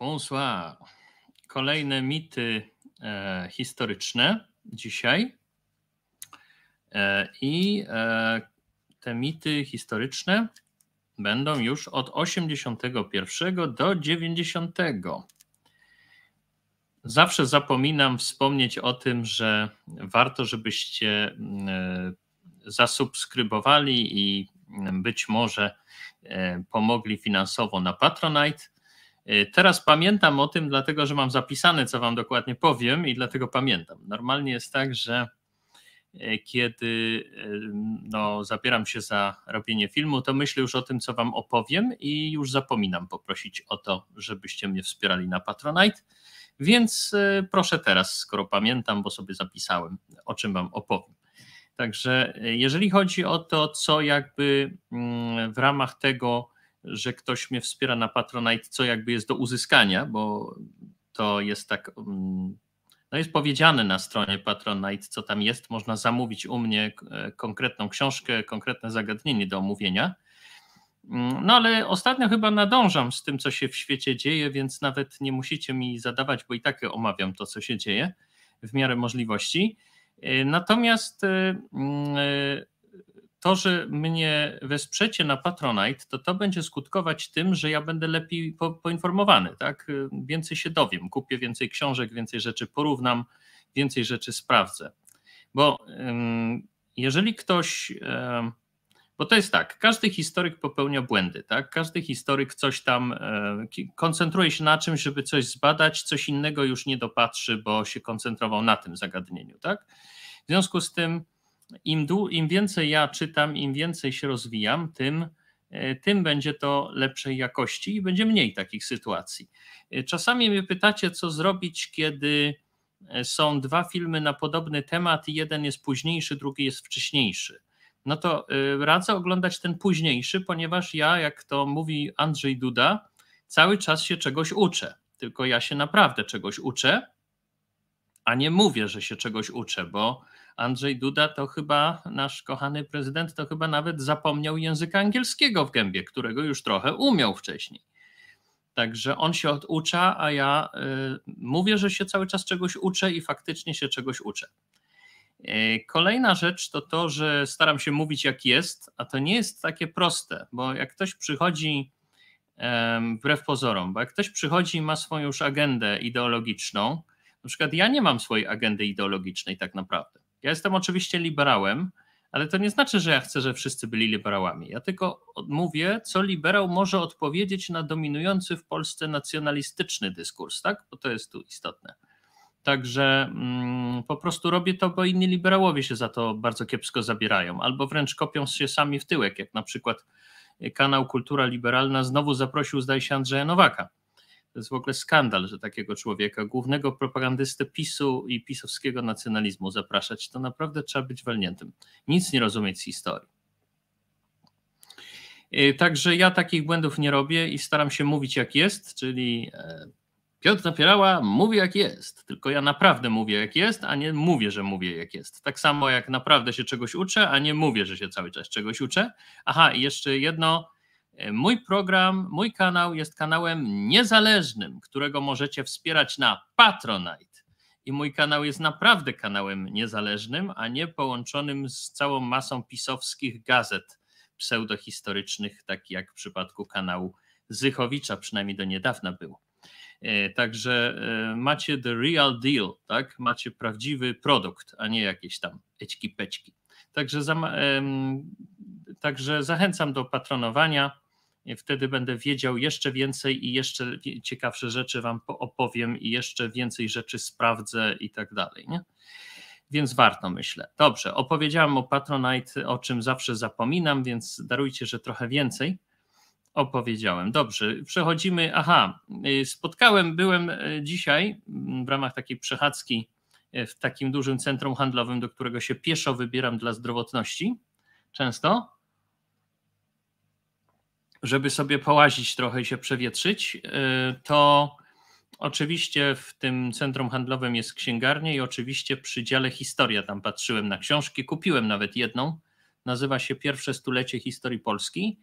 Bonsoir. Kolejne mity e, historyczne dzisiaj. E, I e, te mity historyczne będą już od 81 do 90. Zawsze zapominam wspomnieć o tym, że warto, żebyście e, zasubskrybowali i e, być może e, pomogli finansowo na Patronite Y, teraz pamiętam o tym, dlatego że mam zapisane, co Wam dokładnie powiem, i dlatego pamiętam. Normalnie jest tak, że y, kiedy y, no, zabieram się za robienie filmu, to myślę już o tym, co Wam opowiem, i już zapominam poprosić o to, żebyście mnie wspierali na Patronite. Więc proszę teraz, skoro pamiętam, bo sobie zapisałem, o czym Wam opowiem. Także jeżeli chodzi o to, co jakby mm, w ramach tego że ktoś mnie wspiera na Patronite, co jakby jest do uzyskania, bo to jest tak. Mm, no jest powiedziane na stronie Patronite, co tam jest. Można zamówić u mnie e, konkretną książkę, konkretne zagadnienie do omówienia. Mm, no ale ostatnio chyba nadążam z tym, co się w świecie dzieje, więc nawet nie musicie mi zadawać, bo i tak omawiam to, co się dzieje w miarę możliwości. E, natomiast e, mm, to, że mnie wesprzecie na Patronite, to to będzie skutkować tym, że ja będę lepiej po, poinformowany, tak? Więcej się dowiem, kupię więcej książek, więcej rzeczy porównam, więcej rzeczy sprawdzę. Bo jeżeli ktoś. Bo to jest tak, każdy historyk popełnia błędy, tak? Każdy historyk coś tam e, koncentruje się na czymś, żeby coś zbadać, coś innego już nie dopatrzy, bo się koncentrował na tym zagadnieniu, tak? W związku z tym im, dłu, im więcej ja czytam, im więcej się rozwijam, tym, e, tym będzie to lepszej jakości i będzie mniej takich sytuacji. E, czasami mnie pytacie, co zrobić, kiedy e, są dwa filmy na podobny temat i jeden jest późniejszy, drugi jest wcześniejszy. No to radzę oglądać ten późniejszy, ponieważ ja, jak to mówi Andrzej Duda, cały czas się czegoś uczę. Tylko ja się naprawdę czegoś uczę, a nie mówię, że się czegoś uczę, bo Andrzej Duda to chyba, nasz kochany prezydent, to chyba nawet zapomniał języka angielskiego w gębie, którego już trochę umiał wcześniej. Także on się oducza, a ja y, mówię, że się cały czas czegoś uczę i faktycznie się czegoś uczę. Y, kolejna rzecz to to, że staram się mówić jak jest, a to nie jest takie proste, bo jak ktoś przychodzi wbrew pozorom, bo jak ktoś przychodzi i ma swoją już agendę ideologiczną, na przykład ja nie mam swojej agendy ideologicznej tak naprawdę. Ja jestem oczywiście liberałem, ale to nie znaczy, że ja chcę, że wszyscy byli liberałami. Ja tylko mówię, co liberał może odpowiedzieć na dominujący w Polsce nacjonalistyczny dyskurs, tak? Bo to jest tu istotne. Także mm, po prostu robię to, bo inni liberałowie się za to bardzo kiepsko zabierają, albo wręcz kopią się sami w tyłek, jak na przykład kanał Kultura Liberalna znowu zaprosił, zdaje się, Andrzeja Nowaka to jest w ogóle skandal, że takiego człowieka, głównego propagandystę PiSu i pisowskiego nacjonalizmu zapraszać, to naprawdę trzeba być walniętym. Nic nie rozumieć z historii. E, także ja takich błędów nie robię i staram się mówić jak jest, czyli e, Piotr Napierała mówi jak jest, tylko ja naprawdę mówię jak jest, a nie mówię, że mówię jak jest. Tak samo jak naprawdę się czegoś uczę, a nie mówię, że się cały czas czegoś uczę. Aha, i jeszcze jedno, Mój program, mój kanał jest kanałem niezależnym, którego możecie wspierać na Patronite. I mój kanał jest naprawdę kanałem niezależnym, a nie połączonym z całą masą pisowskich gazet pseudohistorycznych, tak jak w przypadku kanału Zychowicza, przynajmniej do niedawna był. E, także e, macie the real deal, tak? Macie prawdziwy produkt, a nie jakieś tam ećki peczki. Także, za, także zachęcam do patronowania. Wtedy będę wiedział jeszcze więcej i jeszcze ciekawsze rzeczy Wam opowiem i jeszcze więcej rzeczy sprawdzę i tak dalej. Nie? Więc warto, myślę. Dobrze, opowiedziałem o Patronite, o czym zawsze zapominam, więc darujcie, że trochę więcej opowiedziałem. Dobrze, przechodzimy. Aha, y, spotkałem, byłem y, dzisiaj mm, w ramach takiej przechadzki y, w takim dużym centrum handlowym, do którego się pieszo wybieram dla zdrowotności często żeby sobie połazić trochę i się przewietrzyć, y, to oczywiście w tym centrum handlowym jest księgarnia i oczywiście przy dziale historia tam patrzyłem na książki, kupiłem nawet jedną, nazywa się Pierwsze stulecie historii Polski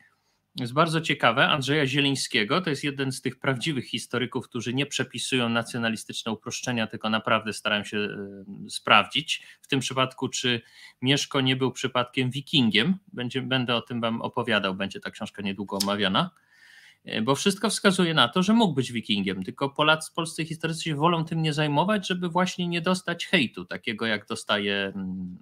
jest bardzo ciekawe, Andrzeja Zielińskiego, to jest jeden z tych prawdziwych historyków, którzy nie przepisują nacjonalistyczne uproszczenia, tylko naprawdę starają się sprawdzić. W tym przypadku, czy Mieszko nie był przypadkiem wikingiem, będzie, będę o tym wam opowiadał, będzie ta książka niedługo omawiana. E, bo wszystko wskazuje na to, że mógł być wikingiem, tylko Polacy, polscy historycy się wolą tym nie zajmować, żeby właśnie nie dostać hejtu, takiego jak dostaje mm,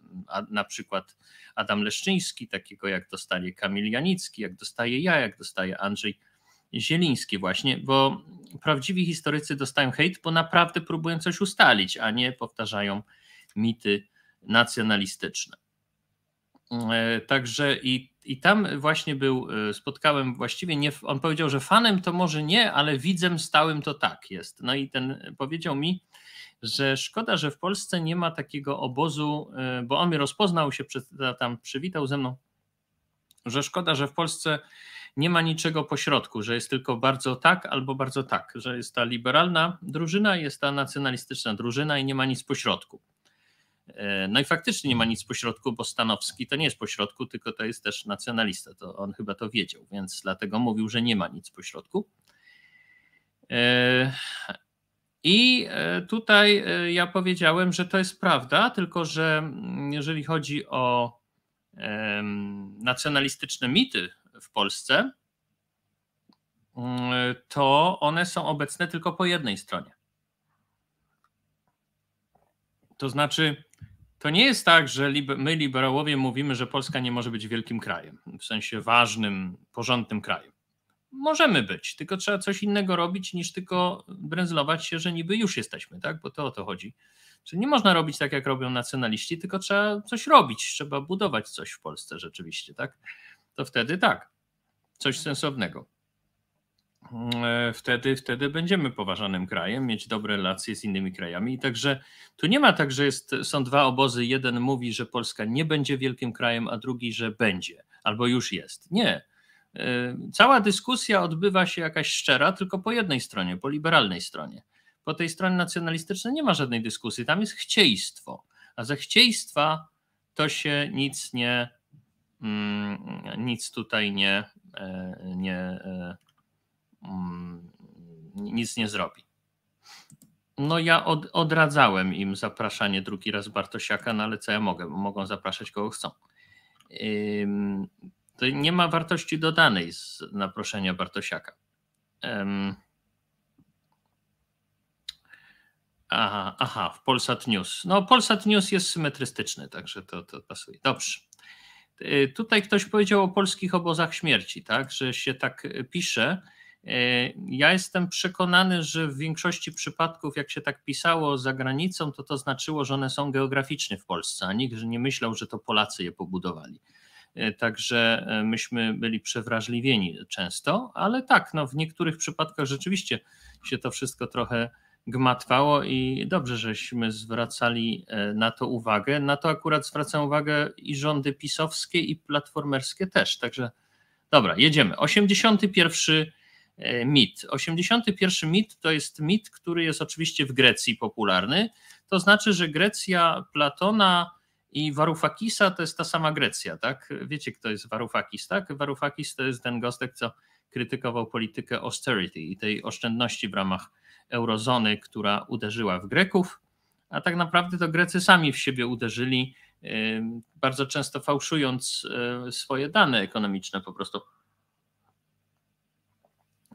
na przykład Adam Leszczyński, takiego jak dostaje Kamil Janicki, jak dostaje ja, jak dostaje Andrzej Zieliński właśnie, bo prawdziwi historycy dostają hejt, bo naprawdę próbują coś ustalić, a nie powtarzają mity nacjonalistyczne. E, także i i tam właśnie był, e, spotkałem właściwie, nie, on powiedział, że fanem to może nie, ale widzem stałym to tak jest. No i ten powiedział mi, że szkoda, że w Polsce nie ma takiego obozu, e, bo on mnie rozpoznał, się tam przywitał ze mną, że szkoda, że w Polsce nie ma niczego pośrodku, że jest tylko bardzo tak albo bardzo tak, że jest ta liberalna drużyna, jest ta nacjonalistyczna drużyna i nie ma nic pośrodku. E, no i faktycznie nie ma nic pośrodku, bo Stanowski to nie jest pośrodku, tylko to jest też nacjonalista. To on chyba to wiedział, więc dlatego mówił, że nie ma nic pośrodku. E, I e, tutaj ja powiedziałem, że to jest prawda, tylko że mm, jeżeli chodzi o nacjonalistyczne mity w Polsce, mm, to one są obecne tylko po jednej stronie. To znaczy, to nie jest tak, że my liberałowie mówimy, że Polska nie może być wielkim krajem, w sensie ważnym, porządnym krajem. Możemy być, tylko trzeba coś innego robić niż tylko bręzlować się, że niby już jesteśmy, tak? Bo to o to chodzi. Czyli nie można robić tak, jak robią nacjonaliści, tylko trzeba coś robić, trzeba budować coś w Polsce rzeczywiście, tak? To wtedy tak, coś sensownego. E, wtedy, wtedy będziemy poważanym krajem, mieć dobre relacje z innymi krajami. I także tu nie ma tak, że jest, są dwa obozy. Jeden mówi, że Polska nie będzie wielkim krajem, a drugi, że będzie albo już jest. Nie. E, cała dyskusja odbywa się jakaś szczera, tylko po jednej stronie, po liberalnej stronie. Po tej stronie nacjonalistycznej nie ma żadnej dyskusji, tam jest chcieństwo. A ze chcieństwa to się nic nie, mm, nic tutaj nie, e, nie Mm, nic nie zrobi. No ja od, odradzałem im zapraszanie drugi raz Bartosiaka, no ale co ja mogę, mogą zapraszać kogo chcą. To nie ma wartości dodanej z naproszenia Bartosiaka. Aha, aha, w Polsat News. No, Polsat News jest symetrystyczny, także to, to pasuje. Dobrze. Y, tutaj ktoś powiedział o polskich obozach śmierci, tak, że się tak pisze, E, ja jestem przekonany, że w większości przypadków, jak się tak pisało za granicą, to to znaczyło, że one są geograficznie w Polsce, a nikt nie myślał, że to Polacy je pobudowali. E, także e, myśmy byli przewrażliwieni często, ale tak, no w niektórych przypadkach rzeczywiście się to wszystko trochę gmatwało i dobrze, żeśmy zwracali na to uwagę. Na to akurat zwracam uwagę i rządy pisowskie, i platformerskie też. Także dobra, jedziemy. 81 E, mit. 81 mit to jest mit, który jest oczywiście w Grecji popularny. To znaczy, że Grecja Platona i Varoufakisa to jest ta sama Grecja, tak? Wiecie, kto jest Varoufakis? tak? Varoufakis to jest ten gostek, co krytykował politykę austerity i tej oszczędności w ramach eurozony, która uderzyła w Greków, a tak naprawdę to Grecy sami w siebie uderzyli, e, bardzo często fałszując e, swoje dane ekonomiczne po prostu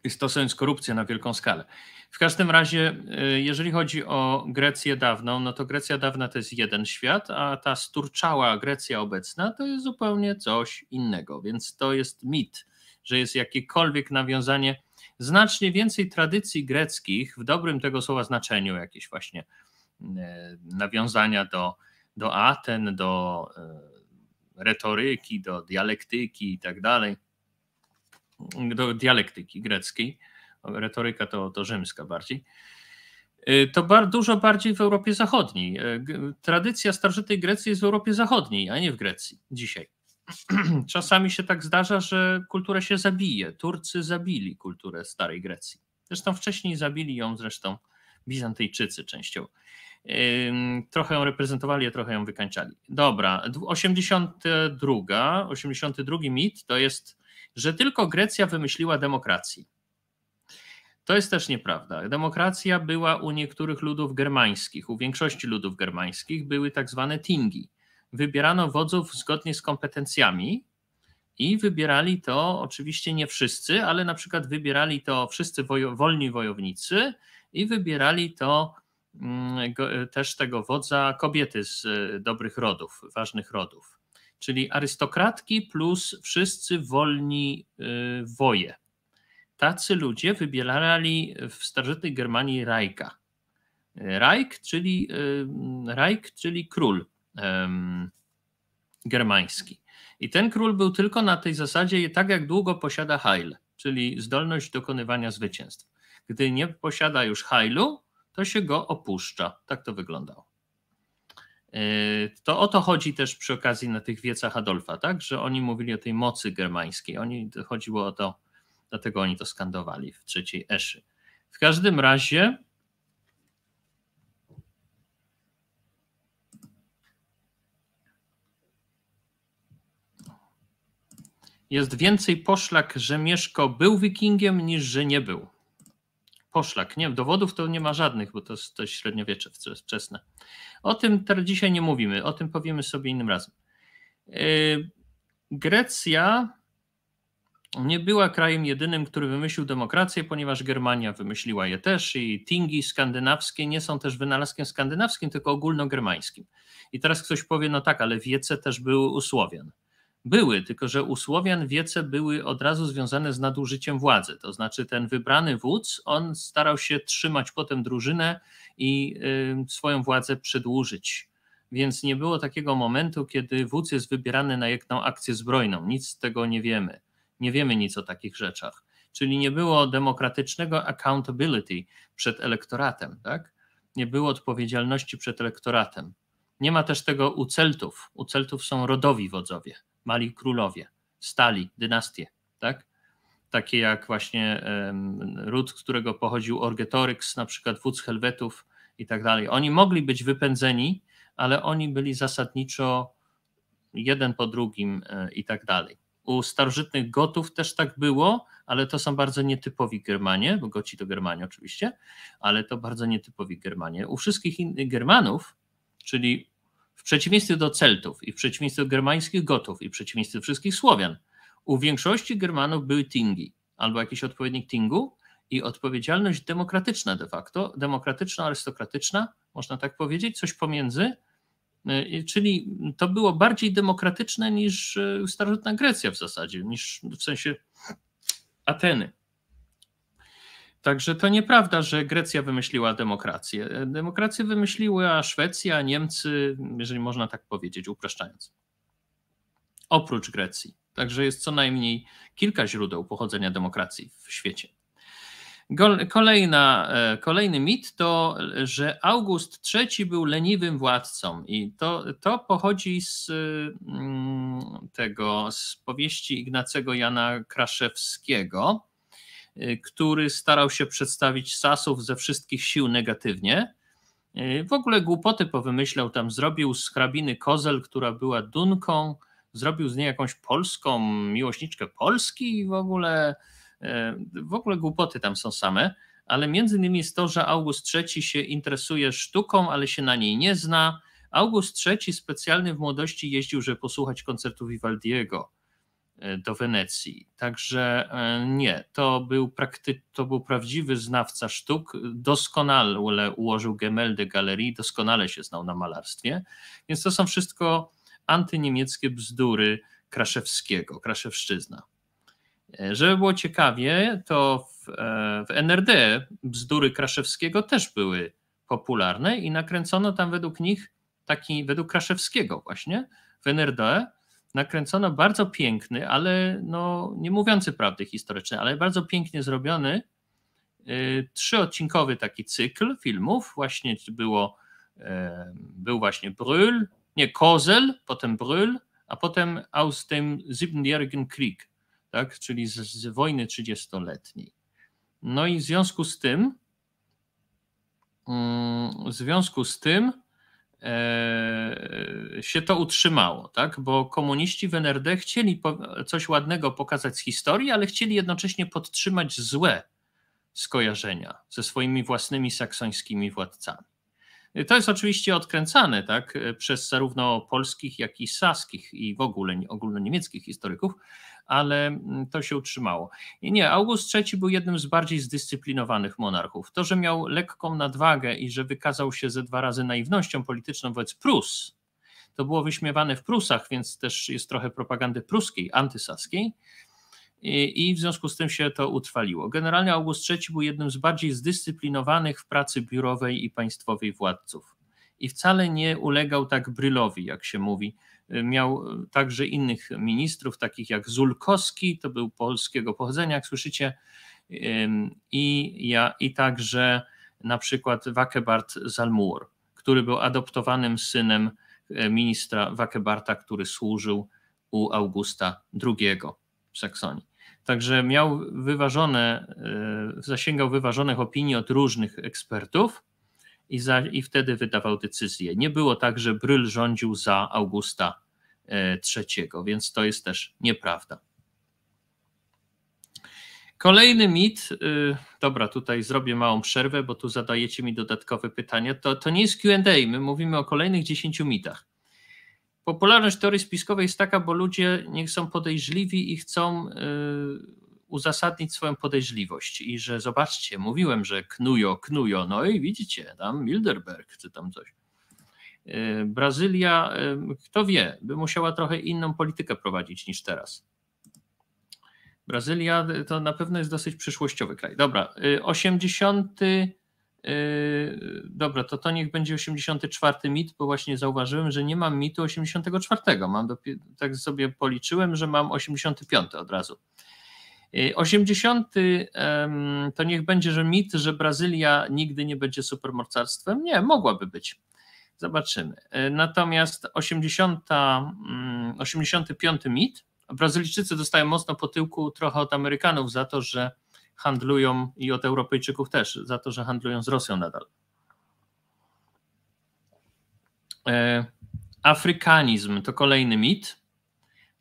i stosując korupcję na wielką skalę. W każdym razie, y, jeżeli chodzi o Grecję dawną, no to Grecja dawna to jest jeden świat, a ta sturczała Grecja obecna to jest zupełnie coś innego, więc to jest mit, że jest jakiekolwiek nawiązanie znacznie więcej tradycji greckich w dobrym tego słowa znaczeniu, jakieś właśnie y, nawiązania do, do Aten, do y, retoryki, do dialektyki i tak dalej do dialektyki greckiej, retoryka to, to rzymska bardziej, y, to dużo bardziej w Europie Zachodniej. Y, tradycja starożytnej Grecji jest w Europie Zachodniej, a nie w Grecji dzisiaj. Czasami się tak zdarza, że kultura się zabije. Turcy zabili kulturę starej Grecji. Zresztą wcześniej zabili ją zresztą Bizantyjczycy częściowo. Trochę ją reprezentowali, a trochę ją wykańczali. Dobra, 82, 82 mit to jest że tylko Grecja wymyśliła demokrację. To jest też nieprawda. Demokracja była u niektórych ludów germańskich, u większości ludów germańskich były tak zwane tingi. Wybierano wodzów zgodnie z kompetencjami i wybierali to oczywiście nie wszyscy, ale na przykład wybierali to wszyscy wojo wolni wojownicy i wybierali to mm, też tego wodza kobiety z e, dobrych rodów, ważnych rodów czyli arystokratki plus wszyscy wolni y, woje. Tacy ludzie wybierali w starożytnej Germanii Rajka. Y, Rajk, czyli, y, Rajk, czyli król germański. I ten król był tylko na tej zasadzie, tak jak długo posiada Hail, czyli zdolność dokonywania zwycięstw. Gdy nie posiada już Hailu, to się go opuszcza. Tak to wyglądało. E, to o to chodzi też przy okazji na tych wiecach Adolfa, tak? Że oni mówili o tej mocy germańskiej. Oni chodziło o to, dlatego oni to skandowali w trzeciej eszy. W każdym razie. Jest więcej poszlak, że Mieszko był wikingiem niż że nie był poszlak. Nie, dowodów to nie ma żadnych, bo to, to jest średniowiecze wczesne. O tym teraz dzisiaj nie mówimy, o tym powiemy sobie innym razem. Yy, Grecja nie była krajem jedynym, który wymyślił demokrację, ponieważ Germania wymyśliła je też i tingi skandynawskie nie są też wynalazkiem skandynawskim, tylko ogólnogermańskim. I teraz ktoś powie, no tak, ale wiece też były u były, tylko że u Słowian wiece były od razu związane z nadużyciem władzy. To znaczy ten wybrany wódz, on starał się trzymać potem drużynę i y, swoją władzę przedłużyć. Więc nie było takiego momentu, kiedy wódz jest wybierany na jedną akcję zbrojną. Nic z tego nie wiemy. Nie wiemy nic o takich rzeczach. Czyli nie było demokratycznego accountability przed elektoratem, tak? Nie było odpowiedzialności przed elektoratem. Nie ma też tego u Celtów. U Celtów są rodowi wodzowie mali królowie, stali dynastie, tak? Takie jak właśnie ród, z którego pochodził Orgetoryx, na przykład wódz Helwetów i tak dalej. Oni mogli być wypędzeni, ale oni byli zasadniczo jeden po drugim e, i tak dalej. U starożytnych Gotów też tak było, ale to są bardzo nietypowi Germanie, bo Goci to Germanie oczywiście, ale to bardzo nietypowi Germanie. U wszystkich innych Germanów, czyli w przeciwieństwie do Celtów i w przeciwieństwie do germańskich Gotów i w przeciwieństwie do wszystkich Słowian, u większości Germanów były tingi albo jakiś odpowiednik tingu i odpowiedzialność demokratyczna de facto, demokratyczna, arystokratyczna można tak powiedzieć, coś pomiędzy, y, czyli to było bardziej demokratyczne niż y, starożytna Grecja w zasadzie, niż w sensie Ateny. Także to nieprawda, że Grecja wymyśliła demokrację. Demokrację wymyśliła Szwecja, Niemcy, jeżeli można tak powiedzieć, upraszczając. Oprócz Grecji. Także jest co najmniej kilka źródeł pochodzenia demokracji w świecie. Kolejna, e, kolejny mit to, że August III był leniwym władcą, i to, to pochodzi z mm, tego z powieści Ignacego Jana Kraszewskiego. Y, który starał się przedstawić Sasów ze wszystkich sił negatywnie. Y, w ogóle głupoty powymyślał tam, zrobił z hrabiny kozel, która była Dunką, zrobił z niej jakąś polską miłośniczkę Polski i w ogóle, y, w ogóle głupoty tam są same. Ale między innymi jest to, że August III się interesuje sztuką, ale się na niej nie zna. August III specjalnie w młodości jeździł, żeby posłuchać koncertu Vivaldiego. E, do Wenecji. Także e, nie, to był, prakty, to był prawdziwy znawca sztuk, doskonale ułożył gemeldę galerii, doskonale się znał na malarstwie, więc to są wszystko antyniemieckie bzdury Kraszewskiego, Kraszewszczyzna. E, żeby było ciekawie, to w, w NRD bzdury Kraszewskiego też były popularne i nakręcono tam według nich taki, według Kraszewskiego właśnie, w NRD nakręcono bardzo piękny, ale no, nie mówiący prawdy historycznej, ale bardzo pięknie zrobiony y, trzyodcinkowy taki cykl filmów. Właśnie było, e, był właśnie Brühl, nie Kozel, potem Brühl, a potem aus dem Siebenjährigen Krieg, tak? czyli z, z wojny 30-letniej. No i w związku z tym, mm, w związku z tym, E, się to utrzymało, tak? bo komuniści w NRD chcieli coś ładnego pokazać z historii, ale chcieli jednocześnie podtrzymać złe skojarzenia ze swoimi własnymi saksońskimi władcami. To jest oczywiście odkręcane tak, przez zarówno polskich, jak i saskich i w ogóle ogólnoniemieckich historyków, ale mm, to się utrzymało. I nie, August III był jednym z bardziej zdyscyplinowanych monarchów. To, że miał lekką nadwagę i że wykazał się ze dwa razy naiwnością polityczną wobec Prus, to było wyśmiewane w Prusach, więc też jest trochę propagandy pruskiej, antysaskiej. I w związku z tym się to utrwaliło. Generalnie August III był jednym z bardziej zdyscyplinowanych w pracy biurowej i państwowej władców. I wcale nie ulegał tak brylowi, jak się mówi, miał e, także innych ministrów, takich jak Zulkowski, to był polskiego pochodzenia, jak słyszycie, i, ja, i także na przykład Wakebart Zalmur, który był adoptowanym synem e, ministra Wakebarta, który służył u Augusta II w Saksonii. Także miał wyważone, e, zasięgał wyważonych opinii od różnych ekspertów, i, za, i wtedy wydawał decyzje. Nie było tak, że Bryl rządził za Augusta e, III, więc to jest też nieprawda. Kolejny mit, e, dobra, tutaj zrobię małą przerwę, bo tu zadajecie mi dodatkowe pytania. To, to nie jest QA, my mówimy o kolejnych 10 mitach. Popularność teorii spiskowej jest taka, bo ludzie niech są podejrzliwi i chcą e, uzasadnić swoją podejrzliwość i że zobaczcie, mówiłem, że knujo, knujo, no i widzicie, tam Milderberg czy tam coś. E, Brazylia, e, kto wie, by musiała trochę inną politykę prowadzić niż teraz. Brazylia e, to na pewno jest dosyć przyszłościowy kraj. Dobra, 80. Dobra, to to niech będzie 84 mit, bo właśnie zauważyłem, że nie mam mitu 84. Mam tak sobie policzyłem, że mam 85 od razu. 80 e, to niech będzie, że mit, że Brazylia nigdy nie będzie supermocarstwem. Nie, mogłaby być. Zobaczymy. E, natomiast 80, 85 mm, mit. Brazylijczycy dostają mocno po tyłku trochę od Amerykanów za to, że handlują i od Europejczyków też, za to, że handlują z Rosją nadal. E, afrykanizm to kolejny mit.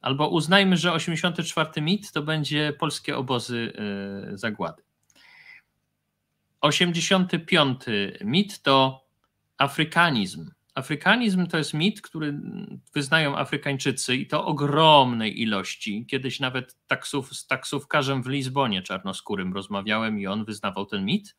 Albo uznajmy, że 84 mit to będzie polskie obozy y, zagłady. 85 mit to afrykanizm. Afrykanizm to jest mit, który wyznają Afrykańczycy i to ogromnej ilości. Kiedyś nawet taksów, z taksówkarzem w Lizbonie czarnoskórym rozmawiałem i on wyznawał ten mit,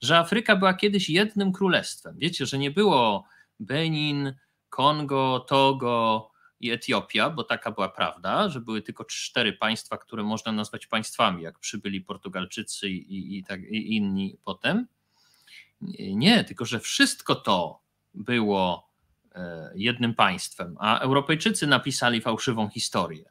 że Afryka była kiedyś jednym królestwem. Wiecie, że nie było Benin, Kongo, Togo, i Etiopia, bo taka była prawda, że były tylko cztery państwa, które można nazwać państwami, jak przybyli Portugalczycy i, i, tak, i inni potem. Nie, tylko że wszystko to było e, jednym państwem, a Europejczycy napisali fałszywą historię.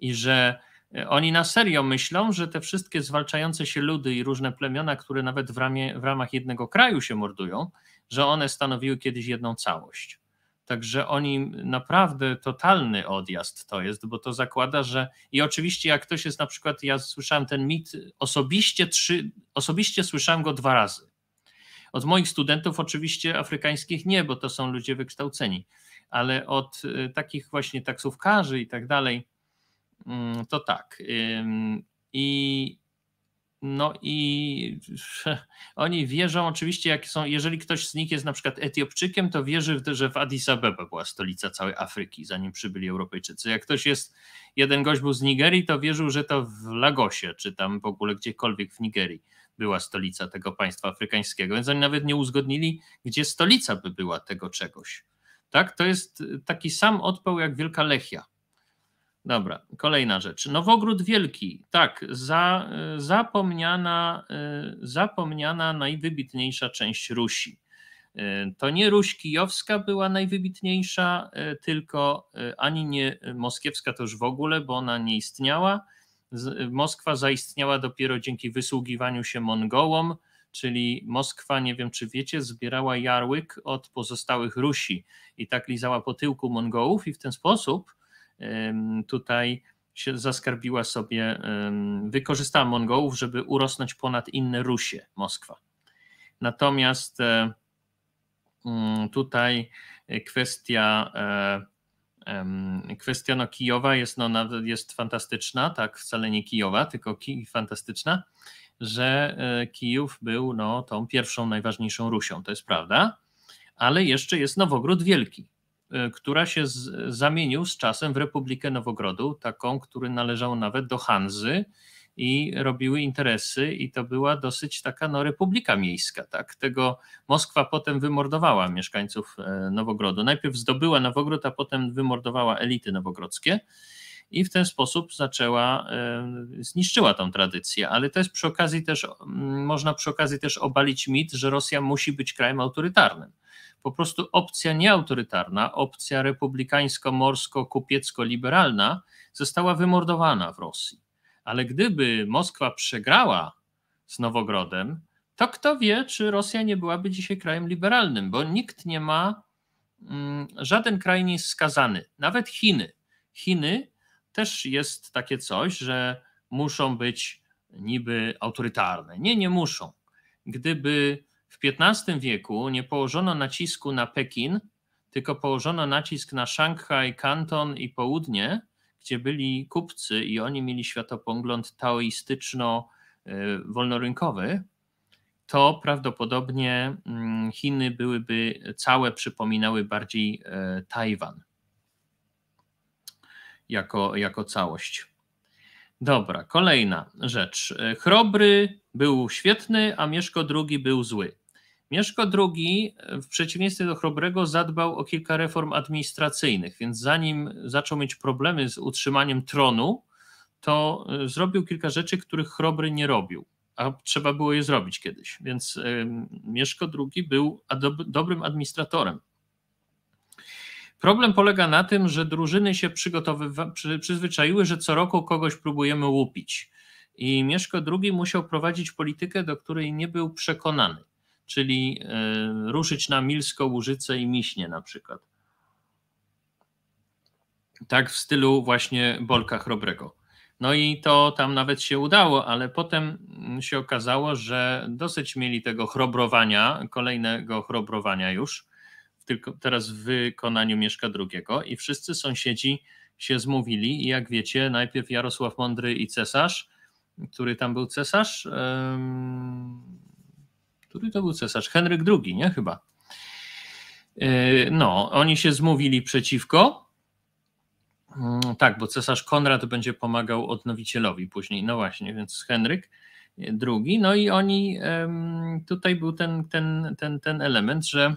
I że e, oni na serio myślą, że te wszystkie zwalczające się ludy i różne plemiona, które nawet w, ramie, w ramach jednego kraju się mordują, że one stanowiły kiedyś jedną całość. Także oni naprawdę totalny odjazd to jest, bo to zakłada, że i oczywiście jak ktoś jest na przykład, ja słyszałem ten mit osobiście trzy, osobiście słyszałem go dwa razy. Od moich studentów oczywiście afrykańskich nie, bo to są ludzie wykształceni, ale od y, takich właśnie taksówkarzy i tak dalej, mm, to tak. I no i oni wierzą oczywiście, jak są, jeżeli ktoś z nich jest na przykład Etiopczykiem, to wierzy, że w Addis Abeba była stolica całej Afryki, zanim przybyli Europejczycy. Jak ktoś jest, jeden gość był z Nigerii, to wierzył, że to w Lagosie, czy tam w ogóle gdziekolwiek w Nigerii była stolica tego państwa afrykańskiego, więc oni nawet nie uzgodnili, gdzie stolica by była tego czegoś. Tak, to jest taki sam odpeł jak Wielka Lechia Dobra, kolejna rzecz. Nowogród Wielki, tak, za, y, zapomniana, y, zapomniana najwybitniejsza część Rusi. Y, to nie Ruś kijowska była najwybitniejsza, tylko ani nie moskiewska to już w ogóle, bo ona nie istniała. Moskwa zaistniała dopiero dzięki wysługiwaniu się Mongołom, czyli Moskwa, nie wiem czy wiecie, zbierała jarłyk od pozostałych Rusi i tak lizała po tyłku Mongołów i w ten sposób tutaj się zaskarbiła sobie, wykorzystała Mongołów, żeby urosnąć ponad inne Rusie, Moskwa. Natomiast e, mm, tutaj e, kwestia e, kwestia no, Kijowa jest, no, jest fantastyczna, tak, wcale nie Kijowa, tylko Kij fantastyczna, że Kijów był no, tą pierwszą najważniejszą Rusią, to jest prawda, ale jeszcze jest Nowogród Wielki, E, która się z, zamienił z czasem w Republikę Nowogrodu, taką, który należał nawet do Hanzy i robiły interesy i to była dosyć taka no, republika miejska. Tak? Tego Moskwa potem wymordowała mieszkańców e, Nowogrodu. Najpierw zdobyła Nowogród, a potem wymordowała elity nowogrodzkie i w ten sposób zaczęła, e, zniszczyła tą tradycję, ale to jest przy okazji też, można przy okazji też obalić mit, że Rosja musi być krajem autorytarnym. Po prostu opcja nieautorytarna, opcja republikańsko-morsko-kupiecko-liberalna została wymordowana w Rosji. Ale gdyby Moskwa przegrała z Nowogrodem, to kto wie, czy Rosja nie byłaby dzisiaj krajem liberalnym, bo nikt nie ma, żaden kraj nie jest skazany, nawet Chiny. Chiny też jest takie coś, że muszą być niby autorytarne. Nie, nie muszą. Gdyby w XV wieku nie położono nacisku na Pekin, tylko położono nacisk na Szanghaj, Kanton i południe, gdzie byli kupcy i oni mieli światopogląd taoistyczno-wolnorynkowy, e, to prawdopodobnie mm, Chiny byłyby całe przypominały bardziej e, Tajwan jako, jako całość. Dobra, kolejna rzecz. Chrobry był świetny, a Mieszko II był zły. Mieszko II, w przeciwieństwie do Chrobrego, zadbał o kilka reform administracyjnych, więc zanim zaczął mieć problemy z utrzymaniem tronu, to e, zrobił kilka rzeczy, których Chrobry nie robił, a trzeba było je zrobić kiedyś. Więc Mieszko II był dobrym administratorem. Problem polega na tym, że drużyny się przy, przyzwyczaiły, że co roku kogoś próbujemy łupić. I Mieszko II musiał prowadzić politykę, do której nie był przekonany, czyli y, ruszyć na Milsko, Łużyce i Miśnie na przykład. Tak w stylu właśnie Bolka Chrobrego. No i to tam nawet się udało, ale potem mm, się okazało, że dosyć mieli tego chrobrowania, kolejnego chrobrowania już tylko teraz w wykonaniu Mieszka drugiego i wszyscy sąsiedzi się zmówili i jak wiecie, najpierw Jarosław Mądry i cesarz, który tam był cesarz, który to był cesarz? Henryk II, nie? Chyba. E, no, oni się zmówili przeciwko. Mm, tak, bo cesarz Konrad będzie pomagał odnowicielowi później. No właśnie, więc Henryk II. No i oni, tutaj był ten, ten, ten, ten element, że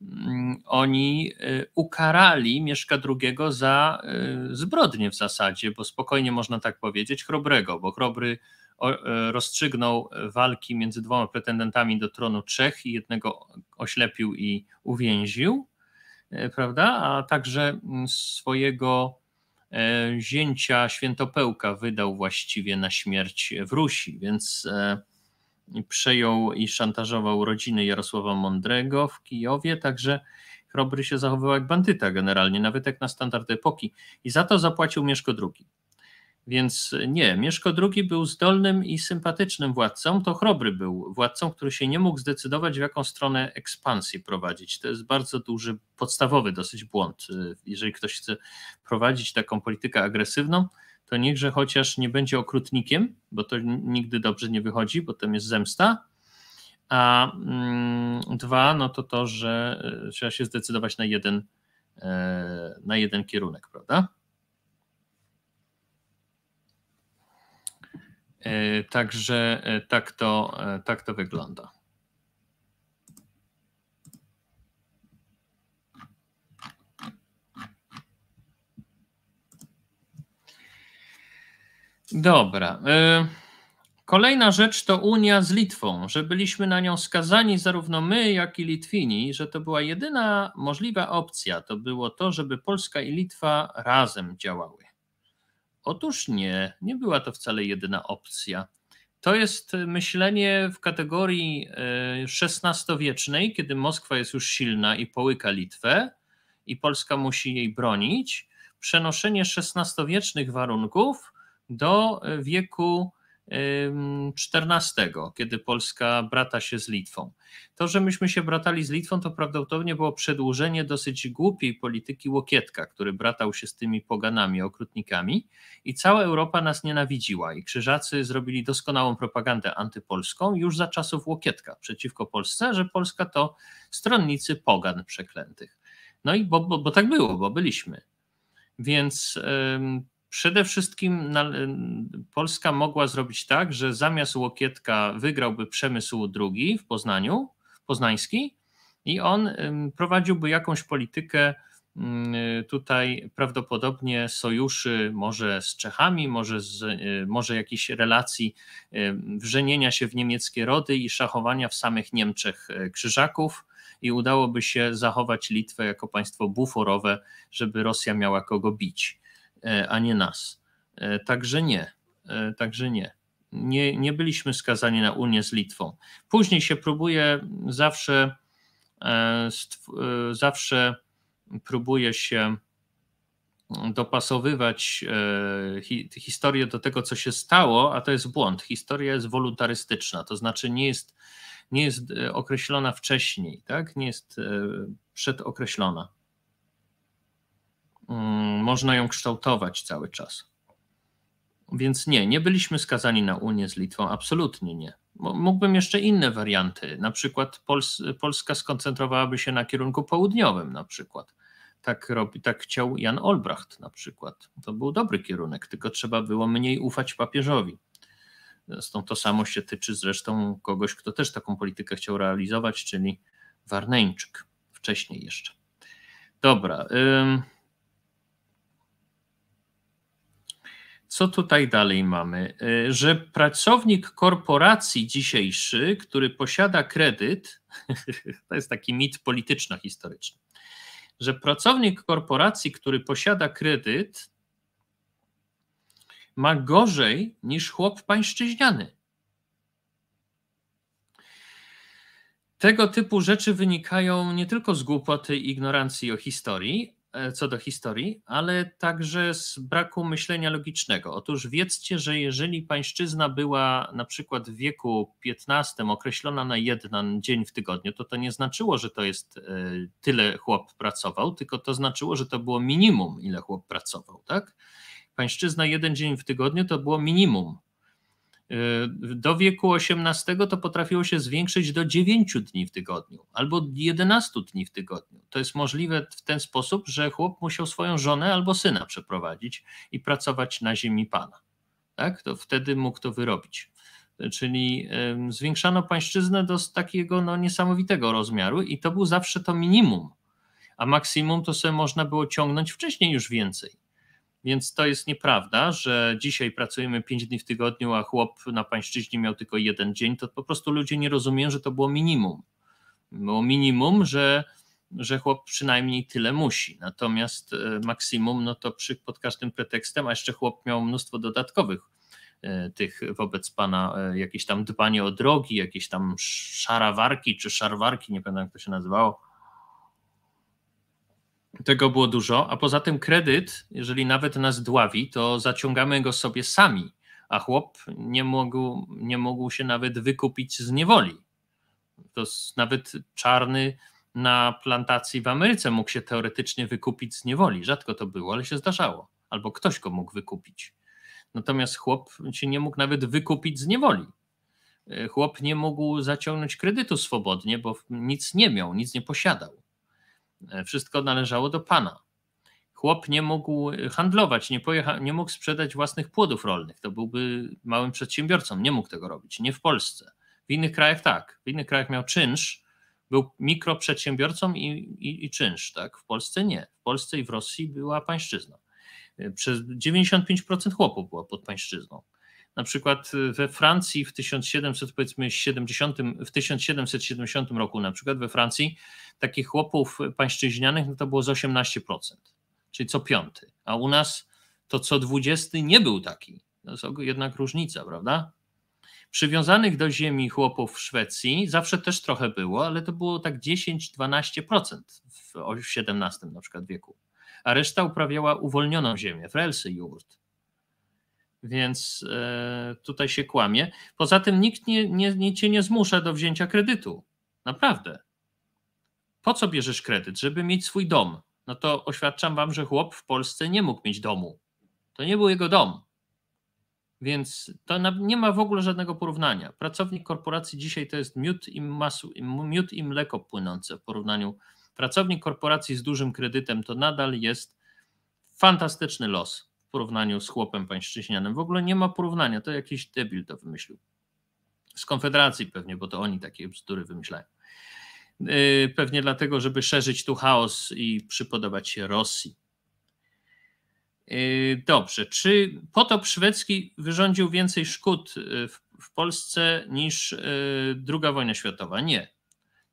Mm, oni y, ukarali Mieszka II za y, zbrodnię w zasadzie, bo spokojnie można tak powiedzieć, Chrobrego, bo Chrobry y, rozstrzygnął walki między dwoma pretendentami do tronu Czech i jednego oślepił i uwięził, prawda? A także mm, swojego e, zięcia Świętopełka wydał właściwie na śmierć w Rusi, więc e, przejął i szantażował rodziny Jarosława Mądrego w Kijowie, także Chrobry się zachowywał jak bandyta generalnie, nawet jak na standard epoki. I za to zapłacił Mieszko II. Więc nie, Mieszko II był zdolnym i sympatycznym władcą, to Chrobry był władcą, który się nie mógł zdecydować, w jaką stronę ekspansji prowadzić. To jest bardzo duży, podstawowy dosyć błąd. Y, jeżeli ktoś chce prowadzić taką politykę agresywną, to niechże chociaż nie będzie okrutnikiem, bo to nigdy dobrze nie wychodzi, bo tam jest zemsta. A mm, dwa, no to to, że e, trzeba się zdecydować na jeden, e, na jeden kierunek, prawda? E, także tak to, tak to wygląda. Dobra. Y, kolejna rzecz to Unia z Litwą, że byliśmy na nią skazani zarówno my, jak i Litwini, że to była jedyna możliwa opcja, to było to, żeby Polska i Litwa razem działały. Otóż nie, nie była to wcale jedyna opcja. To jest myślenie w kategorii XVI-wiecznej, y, kiedy Moskwa jest już silna i połyka Litwę i Polska musi jej bronić. Przenoszenie XVI-wiecznych warunków do wieku XIV, kiedy Polska brata się z Litwą. To, że myśmy się bratali z Litwą, to prawdopodobnie było przedłużenie dosyć głupiej polityki Łokietka, który bratał się z tymi poganami, okrutnikami i cała Europa nas nienawidziła i krzyżacy zrobili doskonałą propagandę antypolską już za czasów Łokietka przeciwko Polsce, że Polska to stronnicy pogan przeklętych. No i bo, bo, bo tak było, bo byliśmy. Więc... Yy, Przede wszystkim y, Polska mogła zrobić tak, że zamiast Łokietka wygrałby Przemysł drugi w Poznaniu, poznański, i on prowadziłby jakąś politykę tutaj prawdopodobnie sojuszy może z Czechami, może, z, y, może jakichś relacji wrzenienia się w niemieckie rody i szachowania w samych Niemczech y, krzyżaków i udałoby się zachować Litwę jako państwo buforowe, żeby Rosja miała kogo bić. E, a nie nas. E, także nie, e, także nie. Nie, nie byliśmy skazani na Unię z Litwą. Później się próbuje zawsze, zawsze próbuje się dopasowywać historię do tego, co się stało, a to jest błąd. Historia jest woluntarystyczna, to znaczy nie jest, nie jest określona wcześniej, tak? nie jest przedokreślona. Mm, można ją kształtować cały czas. Więc nie, nie byliśmy skazani na Unię z Litwą, absolutnie nie. Mógłbym jeszcze inne warianty, na przykład Pols Polska skoncentrowałaby się na kierunku południowym, na przykład. Tak, robi, tak chciał Jan Olbracht na przykład. To był dobry kierunek, tylko trzeba było mniej ufać papieżowi. Zresztą to samo się tyczy zresztą kogoś, kto też taką politykę chciał realizować, czyli Warneńczyk wcześniej jeszcze. Dobra. Ym... Co tutaj dalej mamy? E, że pracownik korporacji dzisiejszy, który posiada kredyt, to jest taki mit polityczno-historyczny, że pracownik korporacji, który posiada kredyt, ma gorzej niż chłop pańszczyźniany. Tego typu rzeczy wynikają nie tylko z głupoty i ignorancji o historii, E, co do historii, ale także z braku myślenia logicznego. Otóż wiedzcie, że jeżeli pańszczyzna była na przykład w wieku XV określona na jeden dzień w tygodniu, to to nie znaczyło, że to jest e, tyle chłop pracował, tylko to znaczyło, że to było minimum, ile chłop pracował, tak? Pańszczyzna jeden dzień w tygodniu to było minimum Y, do wieku 18 to potrafiło się zwiększyć do 9 dni w tygodniu albo 11 dni w tygodniu. To jest możliwe w ten sposób, że chłop musiał swoją żonę albo syna przeprowadzić i pracować na ziemi pana. Tak? To wtedy mógł to wyrobić. Czyli zwiększano pańszczyznę do takiego no, niesamowitego rozmiaru i to był zawsze to minimum, a maksimum to sobie można było ciągnąć wcześniej już więcej. Więc to jest nieprawda, że dzisiaj pracujemy 5 dni w tygodniu, a chłop na pańszczyźnie miał tylko jeden dzień. To po prostu ludzie nie rozumieją, że to było minimum. Było minimum, że, że chłop przynajmniej tyle musi. Natomiast e, maksimum, no to przy, pod każdym pretekstem, a jeszcze chłop miał mnóstwo dodatkowych e, tych wobec pana e, jakieś tam dbanie o drogi, jakieś tam szarawarki czy szarwarki, nie pamiętam jak to się nazywało tego było dużo, a poza tym kredyt, jeżeli nawet nas dławi, to zaciągamy go sobie sami, a chłop nie mógł, nie mógł się nawet wykupić z niewoli. To nawet czarny na plantacji w Ameryce mógł się teoretycznie wykupić z niewoli. Rzadko to było, ale się zdarzało. Albo ktoś go mógł wykupić. Natomiast chłop się nie mógł nawet wykupić z niewoli. E, chłop nie mógł zaciągnąć kredytu swobodnie, bo nic nie miał, nic nie posiadał. E, wszystko należało do pana. Chłop nie mógł handlować, nie, pojecha, nie mógł sprzedać własnych płodów rolnych. To byłby małym przedsiębiorcą, nie mógł tego robić. Nie w Polsce. W innych krajach tak. W innych krajach miał czynsz, był mikroprzedsiębiorcą i, i, i czynsz. Tak? W Polsce nie. W Polsce i w Rosji była pańszczyzna. E, przez 95% chłopów była pod pańszczyzną. Na przykład y, we Francji w 1700, powiedzmy 70, w 1770 roku, na przykład we Francji takich chłopów pańszczyźnianych no to było z 18%, czyli co piąty. A u nas to co dwudziesty nie był taki. To jest jednak różnica, prawda? Przywiązanych do ziemi chłopów w Szwecji zawsze też trochę było, ale to było tak 10-12% w XVII na przykład wieku. A reszta uprawiała uwolnioną ziemię, frelsy jurt. Więc e, tutaj się kłamie. Poza tym nikt nie, nie, nie, cię nie zmusza do wzięcia kredytu. Naprawdę. Po co bierzesz kredyt? Żeby mieć swój dom. No to oświadczam wam, że chłop w Polsce nie mógł mieć domu. To nie był jego dom. Więc to nie ma w ogóle żadnego porównania. Pracownik korporacji dzisiaj to jest miód i, masu, miód i mleko płynące w porównaniu. Pracownik korporacji z dużym kredytem to nadal jest fantastyczny los w porównaniu z chłopem pańszczyźnianym. W ogóle nie ma porównania, to jakiś debil to wymyślił. Z Konfederacji pewnie, bo to oni takie bzdury wymyślają. Y, pewnie dlatego, żeby szerzyć tu chaos i przypodobać się Rosji. Y, dobrze, czy potop szwedzki wyrządził więcej szkód y, w Polsce niż II wojna światowa? Nie.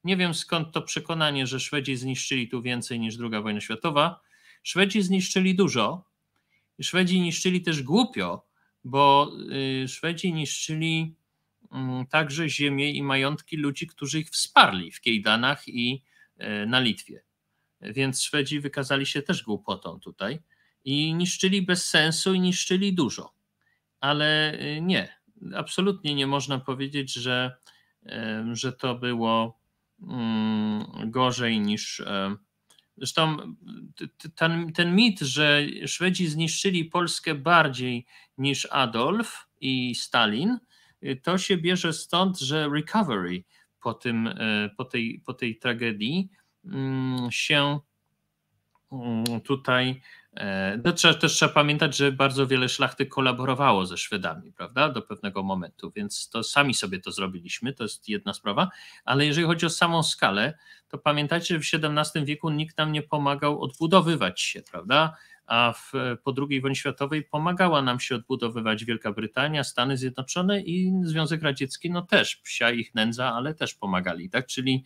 Nie wiem skąd to przekonanie, że Szwedzi zniszczyli tu więcej niż II wojna światowa. Szwedzi zniszczyli dużo, Szwedzi niszczyli też głupio, bo y, Szwedzi niszczyli mm, także ziemię i majątki ludzi, którzy ich wsparli w Kiejdanach i e, na Litwie. Więc Szwedzi wykazali się też głupotą tutaj i niszczyli bez sensu i niszczyli dużo. Ale y, nie, absolutnie nie można powiedzieć, że, e, że to było mm, gorzej niż e, Zresztą ten, ten mit, że Szwedzi zniszczyli Polskę bardziej niż Adolf i Stalin, y, to się bierze stąd, że recovery po, tym, y, po, tej, po tej tragedii mm, się mm, tutaj no, e, trzeba, też trzeba pamiętać, że bardzo wiele szlachty kolaborowało ze Szwedami, prawda, do pewnego momentu, więc to sami sobie to zrobiliśmy, to jest jedna sprawa, ale jeżeli chodzi o samą skalę, to pamiętajcie, że w XVII wieku nikt nam nie pomagał odbudowywać się, prawda, a w, po II wojnie światowej pomagała nam się odbudowywać Wielka Brytania, Stany Zjednoczone i Związek Radziecki, no też, psia ich nędza, ale też pomagali, tak, czyli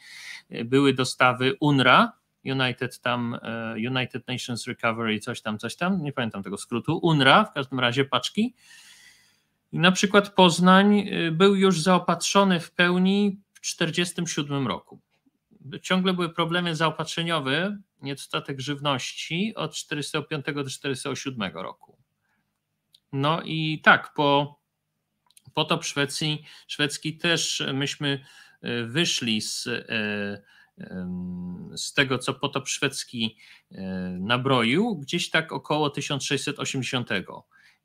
e, były dostawy UNRA. United tam, e, United Nations Recovery, coś tam, coś tam, nie pamiętam tego skrótu, UNRWA, w każdym razie paczki. I na przykład Poznań e, był już zaopatrzony w pełni w 1947 roku. Ciągle były problemy zaopatrzeniowe, niedostatek żywności od 1945 do 1947 roku. No i tak, po potop Szwecji, szwedzki też myśmy e, wyszli z z tego co Potop Szwedzki e, nabroił, gdzieś tak około 1680.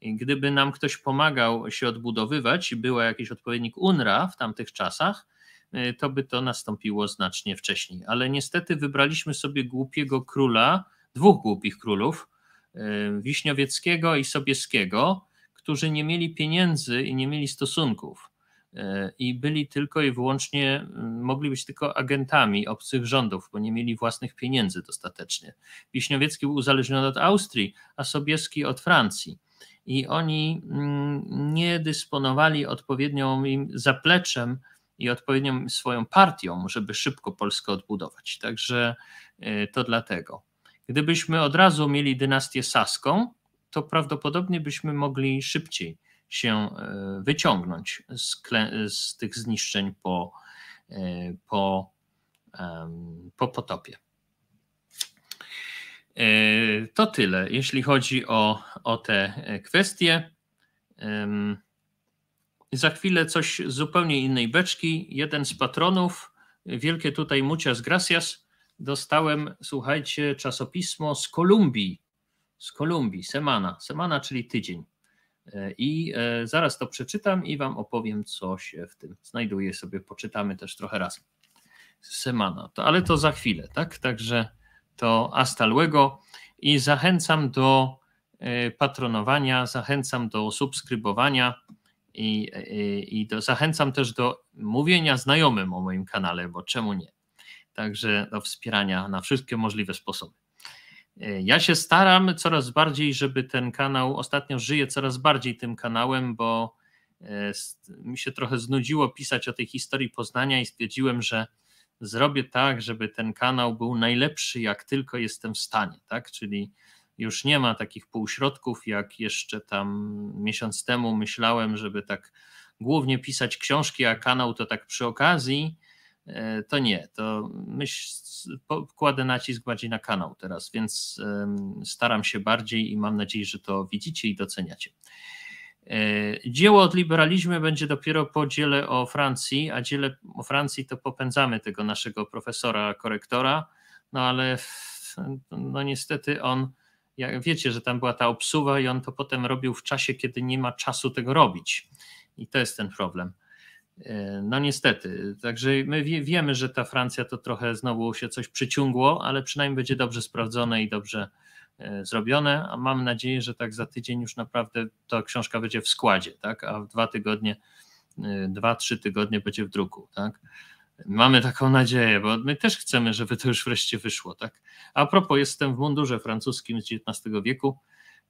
Gdyby nam ktoś pomagał się odbudowywać i była jakiś odpowiednik UNRWA w tamtych czasach, e, to by to nastąpiło znacznie wcześniej. Ale niestety wybraliśmy sobie głupiego króla, dwóch głupich królów, e, Wiśniowieckiego i Sobieskiego, którzy nie mieli pieniędzy i nie mieli stosunków. E, i byli tylko i wyłącznie, mm, mogli być tylko agentami obcych rządów, bo nie mieli własnych pieniędzy dostatecznie. Wiśniowiecki był uzależniony od Austrii, a Sobieski od Francji. I oni mm, nie dysponowali odpowiednią im zapleczem i odpowiednią swoją partią, żeby szybko Polskę odbudować. Także e, to dlatego. Gdybyśmy od razu mieli dynastię saską, to prawdopodobnie byśmy mogli szybciej się e, wyciągnąć z, z tych zniszczeń po, e, po, po potopie. E, to tyle, jeśli chodzi o, o te kwestie. Za chwilę coś z zupełnie innej beczki. Jeden z patronów, wielkie tutaj Mucias gracias, dostałem, słuchajcie, czasopismo z Kolumbii. Z Kolumbii, semana. Semana, czyli tydzień. I e, zaraz to przeczytam i Wam opowiem, co się w tym znajduje. Sobie poczytamy też trochę raz. Semana, to, ale to za chwilę, tak? Także to hasta luego i zachęcam do e, patronowania, zachęcam do subskrybowania i, i, e, i do, zachęcam też do mówienia znajomym o moim kanale, bo czemu nie? Także do wspierania na wszystkie możliwe sposoby. Ja się staram coraz bardziej, żeby ten kanał, ostatnio żyję coraz bardziej tym kanałem, bo e, mi się trochę znudziło pisać o tej historii Poznania i stwierdziłem, że zrobię tak, żeby ten kanał był najlepszy, jak tylko jestem w stanie, tak? Czyli już nie ma takich półśrodków, jak jeszcze tam miesiąc temu myślałem, żeby tak głównie pisać książki, a kanał to tak przy okazji. E, to nie, to myśl, kładę nacisk bardziej na kanał teraz, więc staram się bardziej i mam nadzieję, że to widzicie i doceniacie. E, dzieło od liberalizmu będzie dopiero po dziele o Francji, a dziele o Francji to popędzamy tego naszego profesora, korektora, no ale no niestety on, jak wiecie, że tam była ta obsuwa i on to potem robił w czasie, kiedy nie ma czasu tego robić. I to jest ten problem. No niestety, także my wie, wiemy, że ta Francja to trochę znowu się coś przyciągło, ale przynajmniej będzie dobrze sprawdzone i dobrze e, zrobione, a mam nadzieję, że tak za tydzień już naprawdę ta książka będzie w składzie, tak? a w dwa tygodnie, e, dwa, trzy tygodnie będzie w druku. Tak? Mamy taką nadzieję, bo my też chcemy, żeby to już wreszcie wyszło. Tak? A propos, jestem w mundurze francuskim z XIX wieku,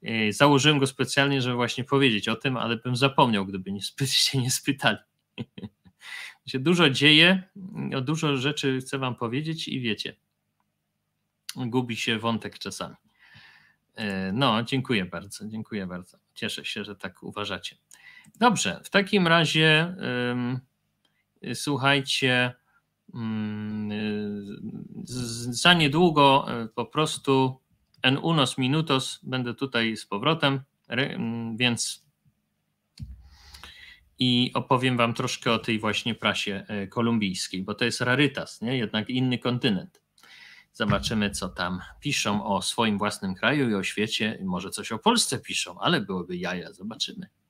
e, Założyłem go specjalnie, żeby właśnie powiedzieć o tym, ale bym zapomniał, gdyby nie, się nie spytali. się dużo dzieje, o dużo rzeczy chcę Wam powiedzieć i wiecie, gubi się wątek czasami. E, no, dziękuję bardzo, dziękuję bardzo. Cieszę się, że tak uważacie. Dobrze, w takim razie słuchajcie, mm, za niedługo e, po prostu en unos minutos będę tutaj z powrotem, mm, więc i opowiem Wam troszkę o tej właśnie prasie e, kolumbijskiej, bo to jest rarytas, nie? jednak inny kontynent. Zobaczymy, co tam piszą o swoim własnym kraju i o świecie. Może coś o Polsce piszą, ale byłoby jaja, zobaczymy.